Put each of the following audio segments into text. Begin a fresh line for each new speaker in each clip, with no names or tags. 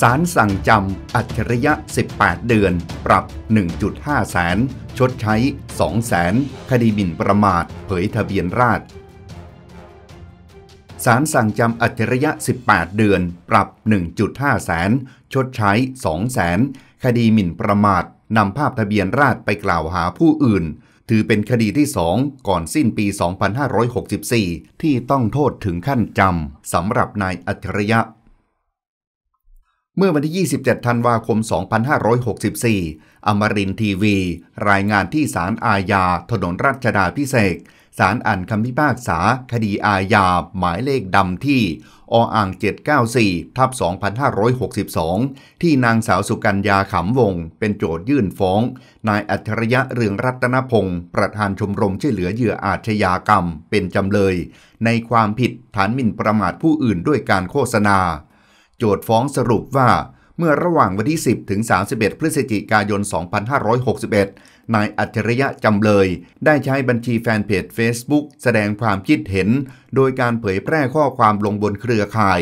สารสั่งจำอัจฉริยะ 18 เดือน ปรับ 1.5แสนชดใช้2แสนคดีบินประมาทเผยทะเบียนราษสารสั่งจำอัจฉริยะ 18 เดือนปรับ 1.5แสนชดใช้2แสนคดีหมิ่นประมาทนำภาพทะเบียนราษไปกล่าวหาผู้อื่น ถือเป็นคดีที่ 2ก่อนสิ้นปี 2564 ที่ต้องโทษถึงขั้นจำสำหรับนายอัจฉริยะเมื่อวันที่ 27 ธันวาคม 2564 อมรินทีวี รายงานที่ศาลอาญาถนนรัชดาพิเศษศาลอ่านคำพิพากษา คดีอาญา หมายเลขดำที่ ออ่าง 794ทับ 2562 ที่นางสาวสุกัญญาขำวง เป็นโจทยื่นฟ้อง นายอัจฉริยะเรืองรัตนพงศ์ประธานชมรมช่วยเหลือเหยื่ออาชญากรรมเป็นจำเลย ในความผิดฐานหมิ่นประมาทผู้อื่นด้วยการโฆษณาโจทฟ้องสรุปว่าเมื่อระหว่างวันที่ 10 ถึง 31 พฤศจิกายน 2561นายอัจฉริยะจำเลย ได้ใช้บัญชีแฟนเพจ Facebook แสดงความคิดเห็นโดยการเผยแพร่ข้อความลงบนเครือข่าย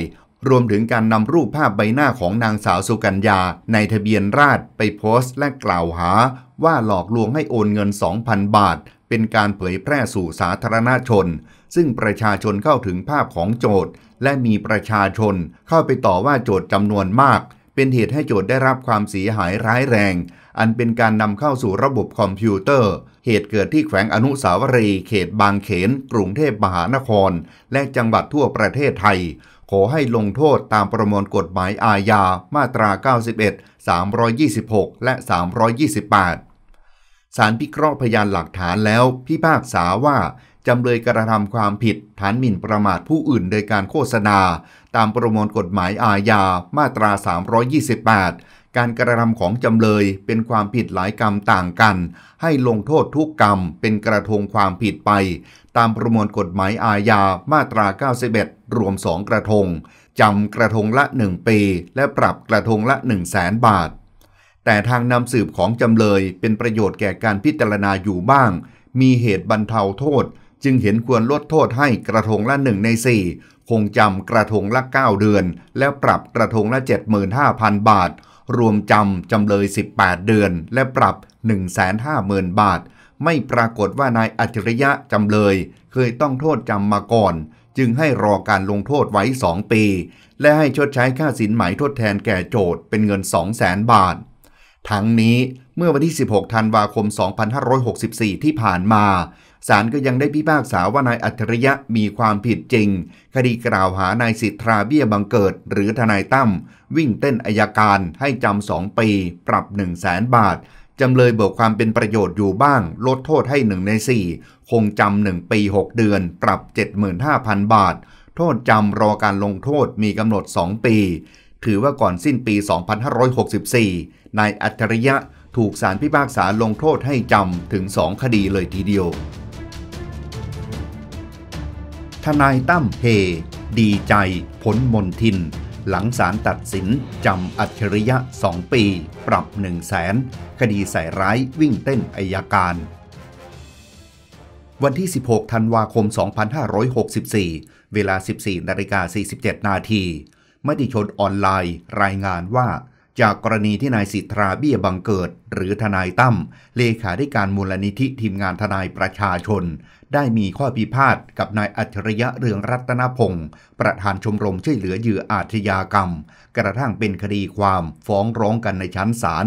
รวมถึงการนำรูปภาพใบหน้าของนางสาวสุกัญญาในทะเบียนราษฎรไปโพสต์และกล่าวหาว่าหลอกลวงให้โอนเงิน 2,000 บาท เป็นการเผยแพร่สู่สาธารณชน ซึ่งประชาชนเข้าถึงภาพของโจทย์และมีประชาชนเข้าไปต่อว่าโจทย์จำนวนมาก เป็นเหตุให้โจทย์ได้รับความเสียหายร้ายแรง อันเป็นการนำเข้าสู่ระบบคอมพิวเตอร์ เหตุเกิดที่แขวงอนุสาวรีย์เขตบางเขน กรุงเทพมหานคร และจังหวัดทั่วประเทศไทย ขอให้ลงโทษตามประมวลกฎหมายอาญามาตรา 91 326 และ 328 สารพิเคราะห์พยานหลักฐานแล้วพิพากษาว่าจำเลยกระทำความผิดฐานหมิ่นประมาทผู้อื่นโดยการโฆษณา ตามประมวลกฎหมายอาญามาตรา 328 การกระทำของจำเลยเป็นความผิดหลายกรรมต่างกัน ให้ลงโทษทุกกรรมเป็นกระทงความผิดไป ตามประมวลกฎหมายอาญามาตรา91รวม2กระทงจำกระทงละ1ปีและปรับกระทงละ 1 0 0 0 0นบาท แต่ทางนำสืบของจำเลยเป็นประโยชน์แก่การพิจารณาอยู่บ้าง มีเหตุบรรเทาโทษจึงเห็นควรลดโทษให้กระทงละหนึ่งในสี่คงจำกระทงละ 9 เดือน และปรับกระทงละ 75,000 บาท รวมจำจำเลย 18 เดือน และปรับ 150,000 บาท ไม่ปรากฏว่านายอัจฉริยะจำเลย เคยต้องโทษจำมาก่อน จึงให้รอการลงโทษไว้ 2 ปี และให้ชดใช้ค่าสินไหมทดแทนแก่โจทย์เป็นเงิน 200,000 บาท ทั้งนี้เมื่อวันที่ 16ธันวาคม2564ที่ผ่านมาศาลก็ยังได้พิพากษาว่านายอัจฉริยะมีความผิดจริง คดีกล่าวหานายสิทธาเบี้ยบังเกิดหรือทนายตั้มวิ่งเต้นอายการให้จำสองปี ปรับ 1 0 0 0 0แสนบาท จำเลยเบิกความเป็นประโยชน์อยู่บ้าง ลดโทษให้หนึ่งในสี่คงจำหนึ่งปี 6 เดือน ปรับ 75,000 บาท โทษจำรอการลงโทษมีกำหนด 2 ปี ถือว่าก่อนสิ้นปี2564นายอัจฉริยะถูกสารพิพากษาลงโทษให้จำถึง 2 คดีเลยทีเดียวทนายตั้มเฮดีใจ ผลมนทิน หลังศาลตัดสิน จำอัจฉริยะ 2 ปี ปรับ 1 0 0 0 0แสนคดีใส่ร้ายวิ่งเต้นอายการ วันที่ 16 ธันวาคม 2564 เวลา 14 นาฬิกา 47 นาทีมติชนออนไลน์ รายงานว่าจากกรณีที่นายสิทธาเบี้ยบังเกิด หรือทนายตั้มเลขาธิการมูลนิธิทีมงานทนายประชาชน ได้มีข้อพิพาทกับนายอัจฉริยะเรืองรัตนพงศ์ประธานชมรมช่วยเหลือเหยื่ออาชญากรรม กระทั่งเป็นคดีความฟ้องร้องกันในชั้นศาล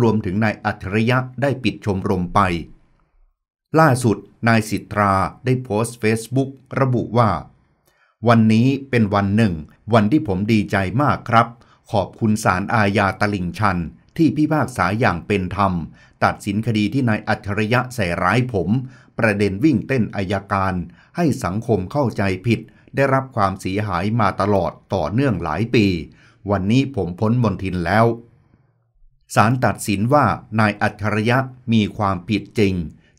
รวมถึงนายอัจฉริยะได้ปิดชมรมไป ล่าสุดนายสิทธาได้โพสต์เฟซบุ๊กระบุว่า วันนี้เป็นวันหนึ่ง วันที่ผมดีใจมากครับขอบคุณศาลอาญาตลิ่งชันที่พิพากษาอย่างเป็นธรรม ตัดสินคดีที่นายอัจฉริยะใส่ร้ายผม ประเด็นวิ่งเต้นอายการ ให้สังคมเข้าใจผิด ได้รับความเสียหายมาตลอดต่อเนื่องหลายปี วันนี้ผมพ้นบนทินแล้วศาลตัดสินว่านายอัจฉริยะมีความผิดจริง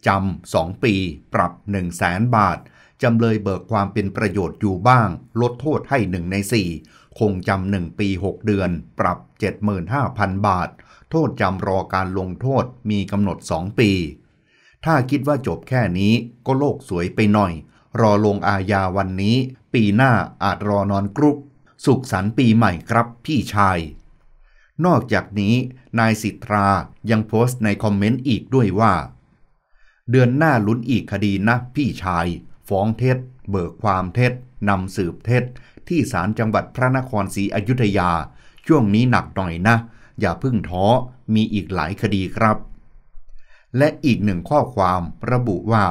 จำสองปีปรับ1 0 0 0 0แสนบาท จำเลยเบิกความเป็นประโยชน์อยู่บ้าง ลดโทษให้หนึ่งในสี่คงจำหนึ่งปี 6 เดือนปรับ 75,000 บาท โทษจำรอการลงโทษมีกำหนด 2 ปี ถ้าคิดว่าจบแค่นี้ก็โลกสวยไปหน่อย รอลงอาญาวันนี้ ปีหน้าอาจรอนอนกรุบสุขสันต์ปีใหม่ครับพี่ชาย นอกจากนี้นายสิทธายังโพสต์ในคอมเมนต์อีกด้วยว่า เดือนหน้าลุ้นอีกคดีนะพี่ชายฟ้องเท็จเบิกความเท็จนำสืบเท็จที่ศาลจังหวัดพระนครศรีอยุธยา ช่วงนี้หนักหน่อยนะ อย่าพึ่งท้อ มีอีกหลายคดีครับ และอีกหนึ่งข้อความระบุว่า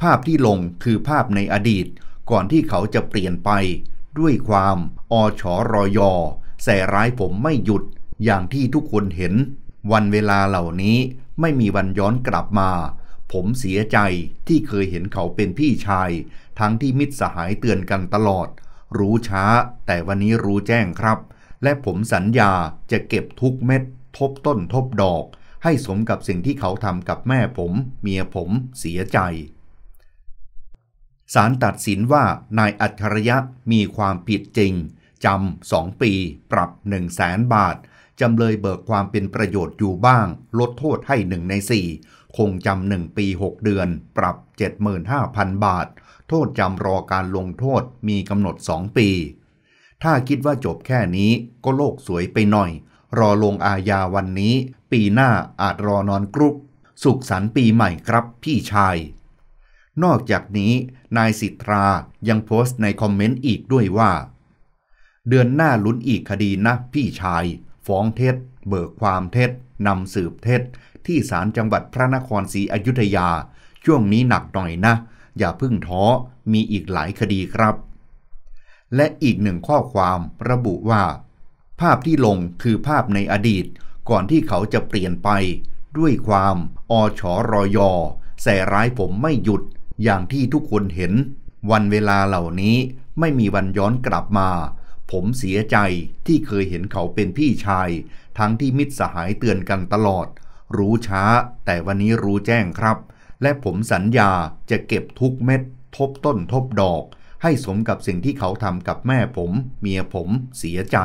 ภาพที่ลงคือภาพในอดีต ก่อนที่เขาจะเปลี่ยนไป ด้วยความ อชอรอยอแส่ร้ายผมไม่หยุด อย่างที่ทุกคนเห็น วันเวลาเหล่านี้ไม่มีวันย้อนกลับมาผมเสียใจที่เคยเห็นเขาเป็นพี่ชาย ทั้งที่มิตรสหายเตือนกันตลอด รู้ช้า แต่วันนี้รู้แจ้งครับ และผมสัญญาจะเก็บทุกเม็ด ทบต้นทบดอก ให้สมกับสิ่งที่เขาทำกับแม่ผม เมียผมเสียใจศาลตัดสินว่านายอัจฉริยะมีความผิดจริงจำสองปีปรับ1 0 0 0 0แสนบาทจำเลยเบิกความเป็นประโยชน์อยู่บ้าง ลดโทษให้หนึ่งในสี่คงจำหนึ่งปี 6 เดือนปรับ 75,000 บาท โทษจำรอการลงโทษมีกำหนด 2 ปี ถ้าคิดว่าจบแค่นี้ก็โลกสวยไปหน่อย รอลงอาญาวันนี้ ปีหน้าอาจรอนอนกรุบสุขสันต์ปีใหม่ครับพี่ชาย นอกจากนี้นายสิทธายังโพสต์ในคอมเมนต์อีกด้วยว่า เดือนหน้าลุ้นอีกคดีนะพี่ชาย ฟ้องเท็จเบิกความเท็จนำสืบเท็จที่ศาลจังหวัดพระนครศรีอยุธยา ช่วงนี้หนักหน่อยนะ อย่าพึ่งท้อ มีอีกหลายคดีครับ และอีกหนึ่งข้อความระบุว่า ภาพที่ลงคือภาพในอดีต ก่อนที่เขาจะเปลี่ยนไปด้วยความ อชอรอยอ แส่ร้ายผมไม่หยุด อย่างที่ทุกคนเห็น วันเวลาเหล่านี้ไม่มีวันย้อนกลับมา ผมเสียใจที่เคยเห็นเขาเป็นพี่ชาย ทั้งที่มิตรสหายเตือนกันตลอดรู้ช้า แต่วันนี้รู้แจ้งครับ และผมสัญญาจะเก็บทุกเม็ด ทบต้นทบดอก ให้สมกับสิ่งที่เขาทำกับแม่ผม เมียผมเสียใจ